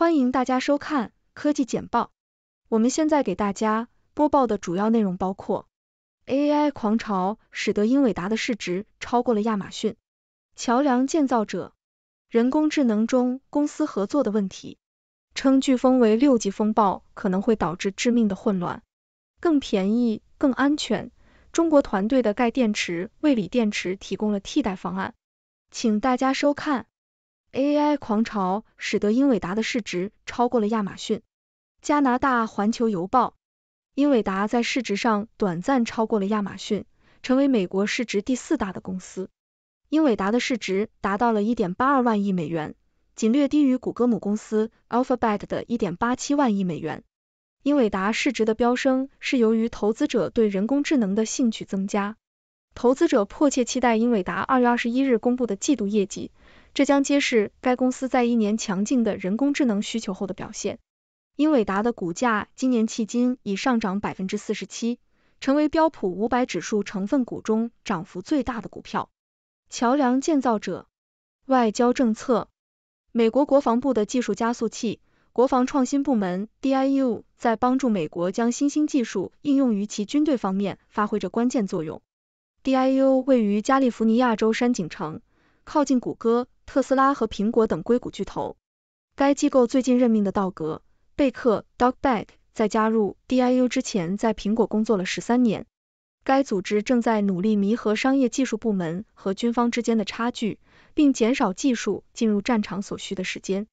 欢迎大家收看科技简报。我们现在给大家播报的主要内容包括：AI 狂潮使得英伟达的市值超过了亚马逊；桥梁建造者；人工智能中公司合作的问题；称飓风为六级风暴可能会导致致命的混乱；更便宜、更安全；中国团队的钙电池为锂电池提供了替代方案。请大家收看。AI 狂潮使得英伟达的市值超过了亚马逊。加拿大环球邮报，英伟达在市值上短暂超过了亚马逊，成为美国市值第四大的公司。英伟达的市值达到了一点八二万亿美元，仅略低于谷歌母公司 Alphabet 的一点八七万亿美元。英伟达市值的飙升是由于投资者对人工智能的兴趣增加。投资者迫切期待英伟达二月二十一日公布的季度业绩。这将揭示该公司在一年强劲的人工智能需求后的表现。英伟达的股价今年迄今已上涨百分之四十七，成为标普五百指数成分股中涨幅最大的股票。桥梁建造者、外交政策、美国国防部的技术加速器、国防创新部门 DIU 在帮助美国将新兴技术应用于其军队方面发挥着关键作用。DIU 位于加利福尼亚州山景城，靠近谷歌。特斯拉和苹果等硅谷巨头。该机构最近任命的道格·贝克 （Doug Beck） 在加入 D.I.U. 之前，在苹果工作了十三年。该组织正在努力弥合商业技术部门和军方之间的差距，并减少技术进入战场所需的时间。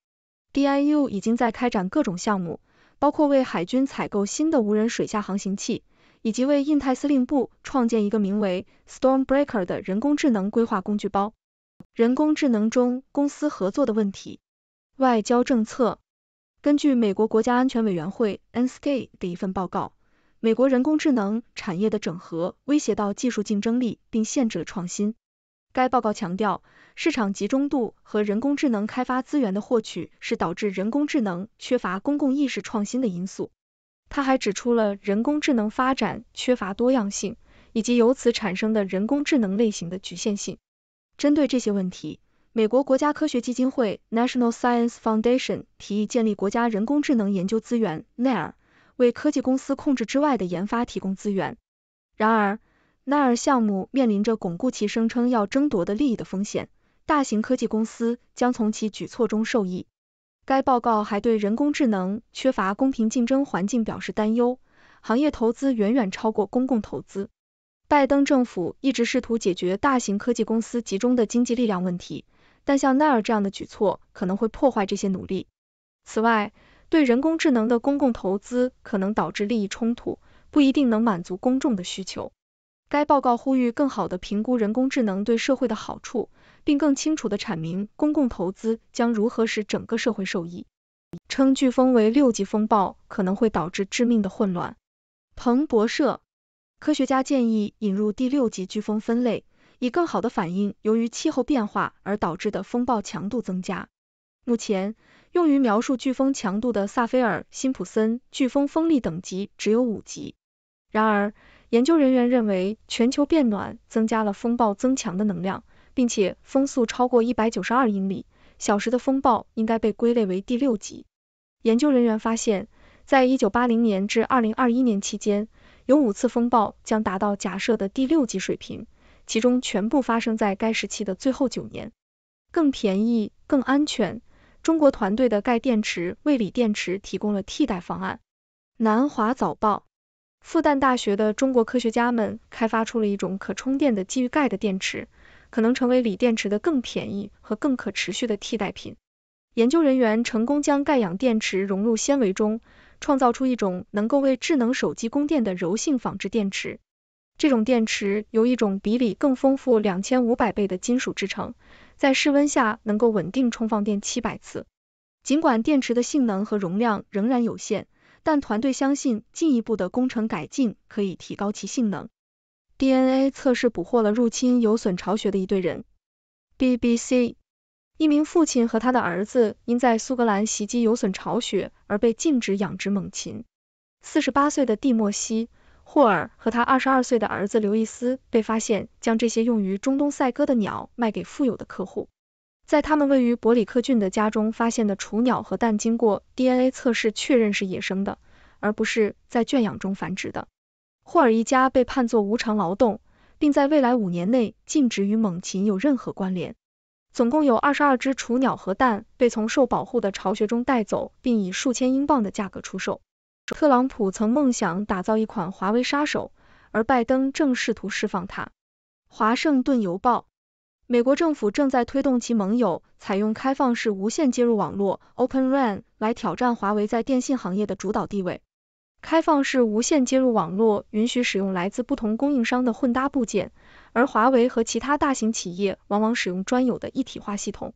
D.I.U. 已经在开展各种项目，包括为海军采购新的无人水下航行器，以及为印太司令部创建一个名为 “Stormbreaker” 的人工智能规划工具包。人工智能中公司合作的问题。外交政策。根据美国国家安全委员会 n s k 的一份报告，美国人工智能产业的整合威胁到技术竞争力，并限制了创新。该报告强调，市场集中度和人工智能开发资源的获取是导致人工智能缺乏公共意识创新的因素。他还指出了人工智能发展缺乏多样性，以及由此产生的人工智能类型的局限性。针对这些问题，美国国家科学基金会 （National Science Foundation） 提议建立国家人工智能研究资源 n i r 为科技公司控制之外的研发提供资源。然而 n i r 项目面临着巩固其声称要争夺的利益的风险。大型科技公司将从其举措中受益。该报告还对人工智能缺乏公平竞争环境表示担忧，行业投资远远超过公共投资。拜登政府一直试图解决大型科技公司集中的经济力量问题，但像奈尔这样的举措可能会破坏这些努力。此外，对人工智能的公共投资可能导致利益冲突，不一定能满足公众的需求。该报告呼吁更好地评估人工智能对社会的好处，并更清楚地阐明公共投资将如何使整个社会受益。称飓风为六级风暴可能会导致致命的混乱。彭博社。科学家建议引入第六级飓风分类，以更好地反映由于气候变化而导致的风暴强度增加。目前，用于描述飓风强度的萨菲尔辛普森飓风风力等级只有五级。然而，研究人员认为，全球变暖增加了风暴增强的能量，并且风速超过一百九十二英里小时的风暴应该被归类为第六级。研究人员发现，在一九八零年至二零二一年期间，有五次风暴将达到假设的第六级水平，其中全部发生在该时期的最后九年。更便宜、更安全，中国团队的钙电池为锂电池提供了替代方案。南华早报，复旦大学的中国科学家们开发出了一种可充电的基于钙的电池，可能成为锂电池的更便宜和更可持续的替代品。研究人员成功将钙氧电池融入纤维中。创造出一种能够为智能手机供电的柔性纺织电池。这种电池由一种比锂更丰富两千五百倍的金属制成，在室温下能够稳定充放电七百次。尽管电池的性能和容量仍然有限，但团队相信进一步的工程改进可以提高其性能。DNA 测试捕获了入侵有损巢穴的一队人。BBC。一名父亲和他的儿子因在苏格兰袭击有损巢穴而被禁止养殖猛禽。四十八岁的蒂莫西·霍尔和他二十二岁的儿子刘易斯被发现将这些用于中东赛鸽的鸟卖给富有的客户。在他们位于伯里克郡的家中发现的雏鸟和蛋，经过 DNA 测试确认是野生的，而不是在圈养中繁殖的。霍尔一家被判作无偿劳动，并在未来五年内禁止与猛禽有任何关联。总共有二十二只雏鸟和蛋被从受保护的巢穴中带走，并以数千英镑的价格出售。特朗普曾梦想打造一款华为杀手，而拜登正试图释放它。华盛顿邮报：美国政府正在推动其盟友采用开放式无线接入网络 （Open RAN） 来挑战华为在电信行业的主导地位。开放式无线接入网络允许使用来自不同供应商的混搭部件。而华为和其他大型企业往往使用专有的一体化系统。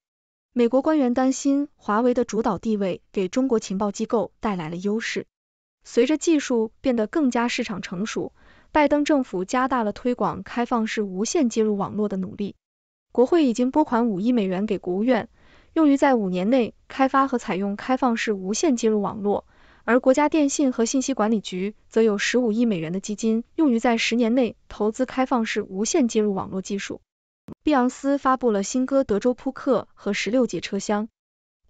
美国官员担心华为的主导地位给中国情报机构带来了优势。随着技术变得更加市场成熟，拜登政府加大了推广开放式无线接入网络的努力。国会已经拨款五亿美元给国务院，用于在五年内开发和采用开放式无线接入网络。而国家电信和信息管理局则有十五亿美元的基金，用于在十年内投资开放式无线接入网络技术。碧昂斯发布了新歌《德州扑克》和《十六节车厢》，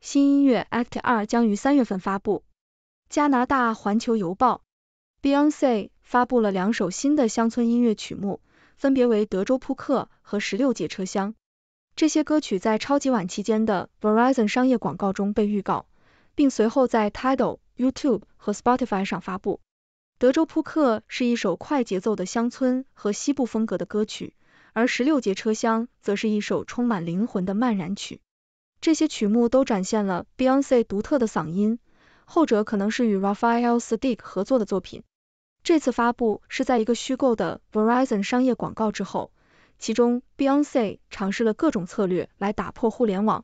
新音乐 Act 2将于三月份发布。加拿大环球邮报，Beyonce 发布了两首新的乡村音乐曲目，分别为《德州扑克》和《十六节车厢》。这些歌曲在超级碗期间的 Verizon 商业广告中被预告。并随后在 Tidal、YouTube 和 Spotify 上发布。《德州扑克》是一首快节奏的乡村和西部风格的歌曲，而《十六节车厢》则是一首充满灵魂的慢燃曲。这些曲目都展现了 Beyonce 独特的嗓音，后者可能是与 Raphael Saadiq 合作的作品。这次发布是在一个虚构的 Verizon 商业广告之后，其中 Beyonce 尝试了各种策略来打破互联网。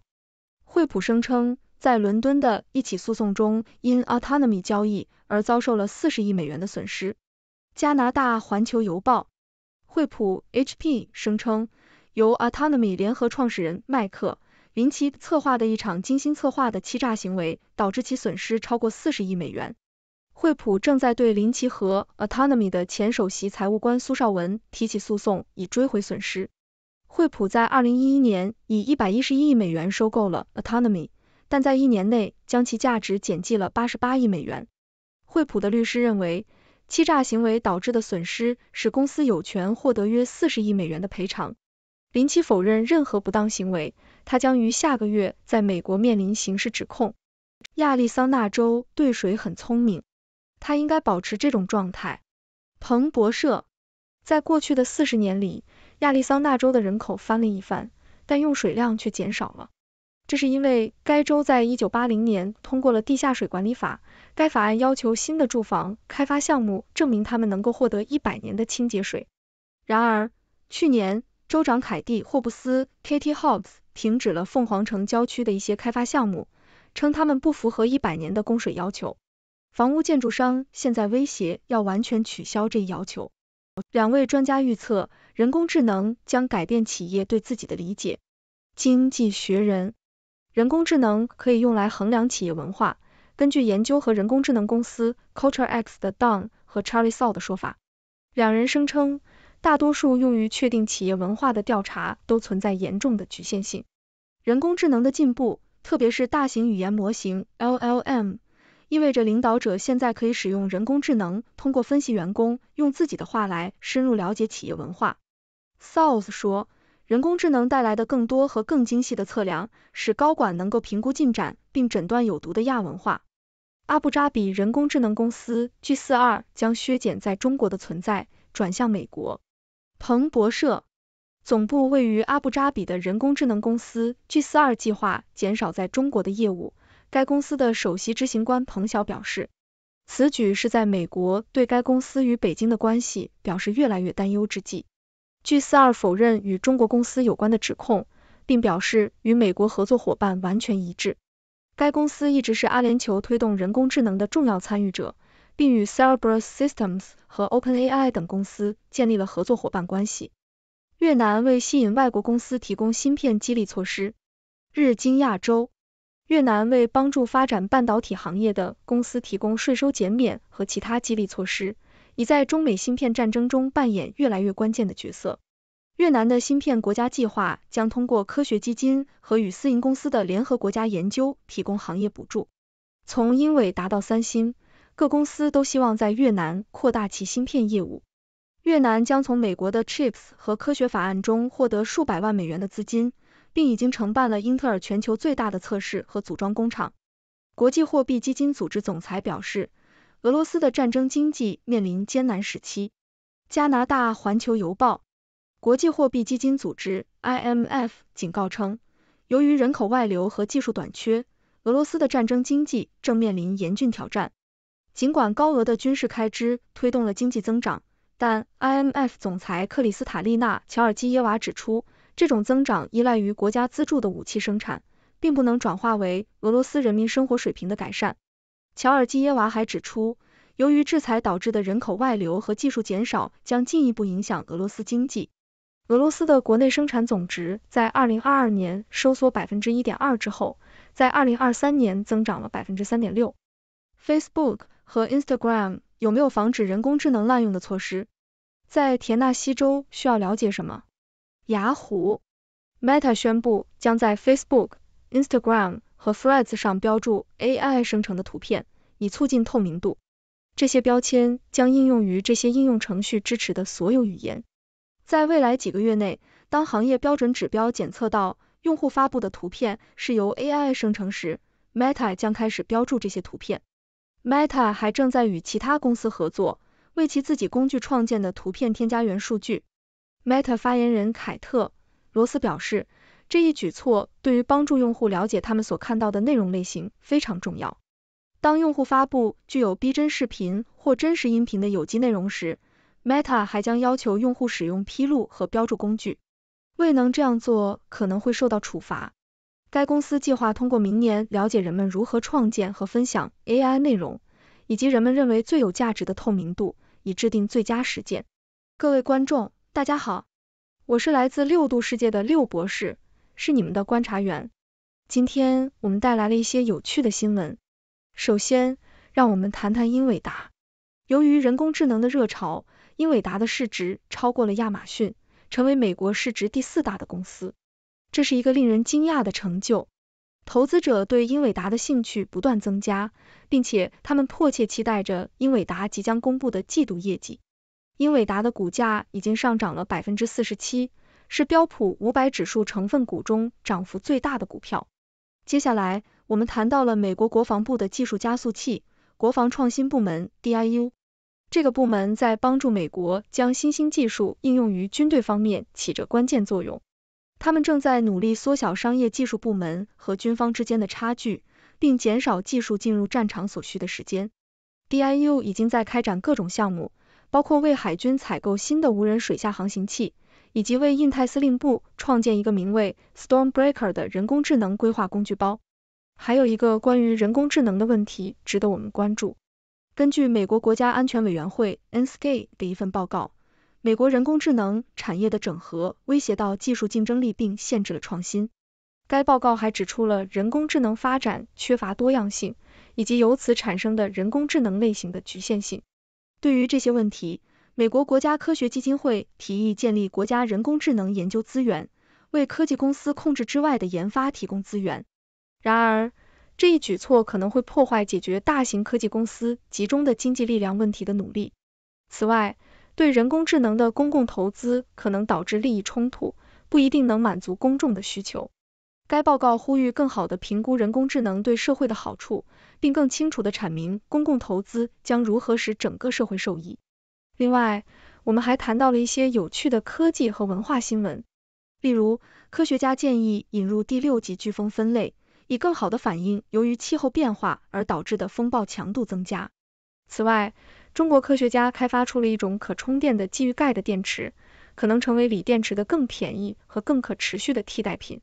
惠普声称。在伦敦的一起诉讼中，因 Autonomy 交易而遭受了四十亿美元的损失。加拿大《环球邮报》，惠普 （HP） 声称，由 Autonomy 联合创始人麦克·林奇策划的一场精心策划的欺诈行为，导致其损失超过四十亿美元。惠普正在对林奇和 Autonomy 的前首席财务官苏绍文提起诉讼，以追回损失。惠普在二零一一年以一百一十一亿美元收购了 Autonomy。但在一年内，将其价值减记了八十八亿美元。惠普的律师认为，欺诈行为导致的损失使公司有权获得约四十亿美元的赔偿。林奇否认任何不当行为，他将于下个月在美国面临刑事指控。亚利桑那州对水很聪明，他应该保持这种状态。彭博社，在过去的四十年里，亚利桑那州的人口翻了一番，但用水量却减少了。这是因为该州在一九八零年通过了地下水管理法，该法案要求新的住房开发项目证明他们能够获得一百年的清洁水。然而，去年州长凯蒂·霍布斯 （Katie Hobbs） 停止了凤凰城郊区的一些开发项目，称他们不符合一百年的供水要求。房屋建筑商现在威胁要完全取消这一要求。两位专家预测，人工智能将改变企业对自己的理解。经济学人。人工智能可以用来衡量企业文化。根据研究和人工智能公司 CultureX 的 Don 和 Charlie s a u l 的说法，两人声称，大多数用于确定企业文化的调查都存在严重的局限性。人工智能的进步，特别是大型语言模型 （LLM），意味着领导者现在可以使用人工智能，通过分析员工用自己的话来深入了解企业文化。s a u l s 说。人工智能带来的更多和更精细的测量，使高管能够评估进展并诊断有毒的亚文化。阿布扎比人工智能公司 G 四二将削减在中国的存在，转向美国。彭博社，总部位于阿布扎比的人工智能公司 G 四二计划减少在中国的业务。该公司的首席执行官彭晓表示，此举是在美国对该公司与北京的关系表示越来越担忧之际。据四二否认与中国公司有关的指控，并表示与美国合作伙伴完全一致。该公司一直是阿联酋推动人工智能的重要参与者，并与 c e r e b r u s Systems 和 OpenAI 等公司建立了合作伙伴关系。越南为吸引外国公司提供芯片激励措施。日经亚洲，越南为帮助发展半导体行业的公司提供税收减免和其他激励措施。已在中美芯片战争中扮演越来越关键的角色。越南的芯片国家计划将通过科学基金和与私营公司的联合国家研究提供行业补助。从英伟达到三星，各公司都希望在越南扩大其芯片业务。越南将从美国的 Chips 和科学法案中获得数百万美元的资金，并已经承办了英特尔全球最大的测试和组装工厂。国际货币基金组织总裁表示。俄罗斯的战争经济面临艰难时期。加拿大《环球邮报》、国际货币基金组织 （IMF） 警告称，由于人口外流和技术短缺，俄罗斯的战争经济正面临严峻挑战。尽管高额的军事开支推动了经济增长，但 IMF 总裁克里斯塔利娜·乔尔基耶娃指出，这种增长依赖于国家资助的武器生产，并不能转化为俄罗斯人民生活水平的改善。乔尔基耶娃还指出，由于制裁导致的人口外流和技术减少，将进一步影响俄罗斯经济。俄罗斯的国内生产总值在二零二二年收缩百分之一点二之后，在二零二三年增长了百分之三点六。Facebook 和 Instagram 有没有防止人工智能滥用的措施？在田纳西州需要了解什么？雅虎，Meta 宣布将在 Facebook、Instagram。和 Threads 上标注 AI 生成的图片，以促进透明度。这些标签将应用于这些应用程序支持的所有语言。在未来几个月内，当行业标准指标检测到用户发布的图片是由 AI 生成时，Meta 将开始标注这些图片。Meta 还正在与其他公司合作，为其自己工具创建的图片添加元数据。Meta 发言人凯特·罗斯表示。这一举措对于帮助用户了解他们所看到的内容类型非常重要。当用户发布具有逼真视频或真实音频的有机内容时，Meta 还将要求用户使用披露和标注工具。未能这样做可能会受到处罚。该公司计划通过明年了解人们如何创建和分享 AI 内容，以及人们认为最有价值的透明度，以制定最佳实践。各位观众，大家好，我是来自六度世界的六博士。是你们的观察员。今天我们带来了一些有趣的新闻。首先，让我们谈谈英伟达。由于人工智能的热潮，英伟达的市值超过了亚马逊，成为美国市值第四大的公司。这是一个令人惊讶的成就。投资者对英伟达的兴趣不断增加，并且他们迫切期待着英伟达即将公布的季度业绩。英伟达的股价已经上涨了百分之四十七。是标普五百指数成分股中涨幅最大的股票。接下来，我们谈到了美国国防部的技术加速器——国防创新部门 d i u 这个部门在帮助美国将新兴技术应用于军队方面起着关键作用。他们正在努力缩小商业技术部门和军方之间的差距，并减少技术进入战场所需的时间。d i u 已经在开展各种项目，包括为海军采购新的无人水下航行器。以及为印太司令部创建一个名为 Stormbreaker 的人工智能规划工具包。还有一个关于人工智能的问题值得我们关注。根据美国国家安全委员会 n s k 的一份报告，美国人工智能产业的整合威胁到技术竞争力并限制了创新。该报告还指出了人工智能发展缺乏多样性，以及由此产生的人工智能类型的局限性。对于这些问题，美国国家科学基金会提议建立国家人工智能研究资源，为科技公司控制之外的研发提供资源。然而，这一举措可能会破坏解决大型科技公司集中的经济力量问题的努力。此外，对人工智能的公共投资可能导致利益冲突，不一定能满足公众的需求。该报告呼吁更好地评估人工智能对社会的好处，并更清楚地阐明公共投资将如何使整个社会受益。另外，我们还谈到了一些有趣的科技和文化新闻。例如，科学家建议引入第六级飓风分类，以更好地反映由于气候变化而导致的风暴强度增加。此外，中国科学家开发出了一种可充电的基于钙的电池，可能成为锂电池的更便宜和更可持续的替代品。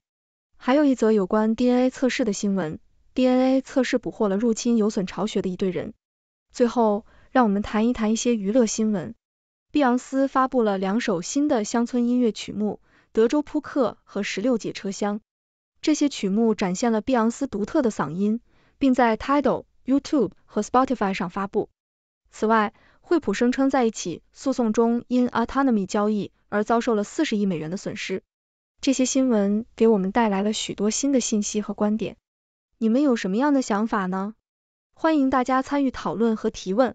还有一则有关 DNA 测试的新闻，DNA 测试捕获了入侵有损巢穴的一队人。最后，让我们谈一谈一些娱乐新闻。碧昂斯发布了两首新的乡村音乐曲目《德州扑克》和《十六节车厢》，这些曲目展现了碧昂斯独特的嗓音，并在 Tidal、YouTube 和 Spotify 上发布。此外，惠普声称在一起诉讼中因 Autonomy 交易而遭受了四十亿美元的损失。这些新闻给我们带来了许多新的信息和观点。你们有什么样的想法呢？欢迎大家参与讨论和提问。